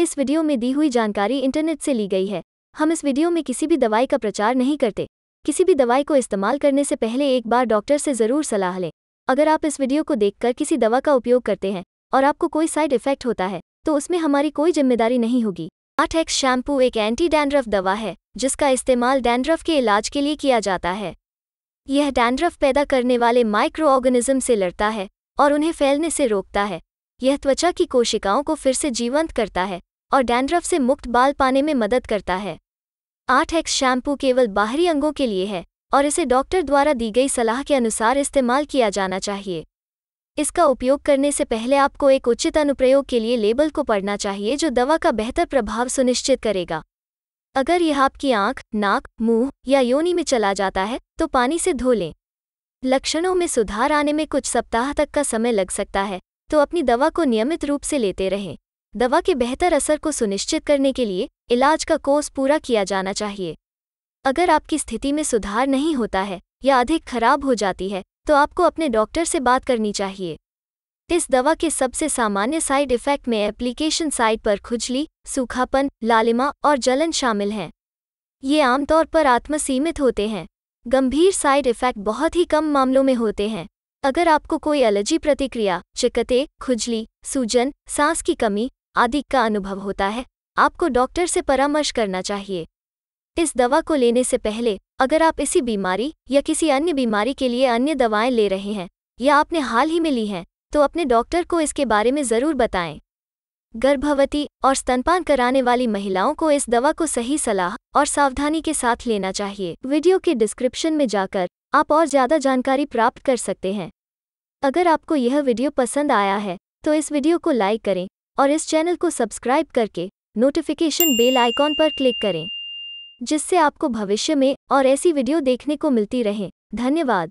इस वीडियो में दी हुई जानकारी इंटरनेट से ली गई है हम इस वीडियो में किसी भी दवाई का प्रचार नहीं करते किसी भी दवाई को इस्तेमाल करने से पहले एक बार डॉक्टर से ज़रूर सलाह लें अगर आप इस वीडियो को देखकर किसी दवा का उपयोग करते हैं और आपको कोई साइड इफेक्ट होता है तो उसमें हमारी कोई जिम्मेदारी नहीं होगी आठ एक्स शैम्पू एक एंटी डैंड्रफ दवा है जिसका इस्तेमाल डैंड्रफ के इलाज के लिए किया जाता है यह डैंड्रफ पैदा करने वाले माइक्रो ऑर्गेनिज्म से लड़ता है और उन्हें फैलने से रोकता है यह त्वचा की कोशिकाओं को फिर से जीवंत करता है और डैंड्रफ से मुक्त बाल पाने में मदद करता है आठ एक्स शैम्पू केवल बाहरी अंगों के लिए है और इसे डॉक्टर द्वारा दी गई सलाह के अनुसार इस्तेमाल किया जाना चाहिए इसका उपयोग करने से पहले आपको एक उचित अनुप्रयोग के लिए लेबल को पढ़ना चाहिए जो दवा का बेहतर प्रभाव सुनिश्चित करेगा अगर यह आपकी आंख, नाक मुंह या योनि में चला जाता है तो पानी से धो लें लक्षणों में सुधार आने में कुछ सप्ताह तक का समय लग सकता है तो अपनी दवा को नियमित रूप से लेते रहें दवा के बेहतर असर को सुनिश्चित करने के लिए इलाज का कोर्स पूरा किया जाना चाहिए अगर आपकी स्थिति में सुधार नहीं होता है या अधिक खराब हो जाती है तो आपको अपने डॉक्टर से बात करनी चाहिए इस दवा के सबसे सामान्य साइड इफेक्ट में एप्लीकेशन साइट पर खुजली सूखापन लालिमा और जलन शामिल हैं ये आमतौर पर आत्मसीमित होते हैं गंभीर साइड इफेक्ट बहुत ही कम मामलों में होते हैं अगर आपको कोई एलर्जी प्रतिक्रिया चिकते खुजली सूजन सांस की कमी आदि का अनुभव होता है आपको डॉक्टर से परामर्श करना चाहिए इस दवा को लेने से पहले अगर आप इसी बीमारी या किसी अन्य बीमारी के लिए अन्य दवाएं ले रहे हैं या आपने हाल ही में ली हैं तो अपने डॉक्टर को इसके बारे में ज़रूर बताएं गर्भवती और स्तनपान कराने वाली महिलाओं को इस दवा को सही सलाह और सावधानी के साथ लेना चाहिए वीडियो के डिस्क्रिप्शन में जाकर आप और ज़्यादा जानकारी प्राप्त कर सकते हैं अगर आपको यह वीडियो पसंद आया है तो इस वीडियो को लाइक करें और इस चैनल को सब्सक्राइब करके नोटिफिकेशन बेल आइकॉन पर क्लिक करें जिससे आपको भविष्य में और ऐसी वीडियो देखने को मिलती रहे धन्यवाद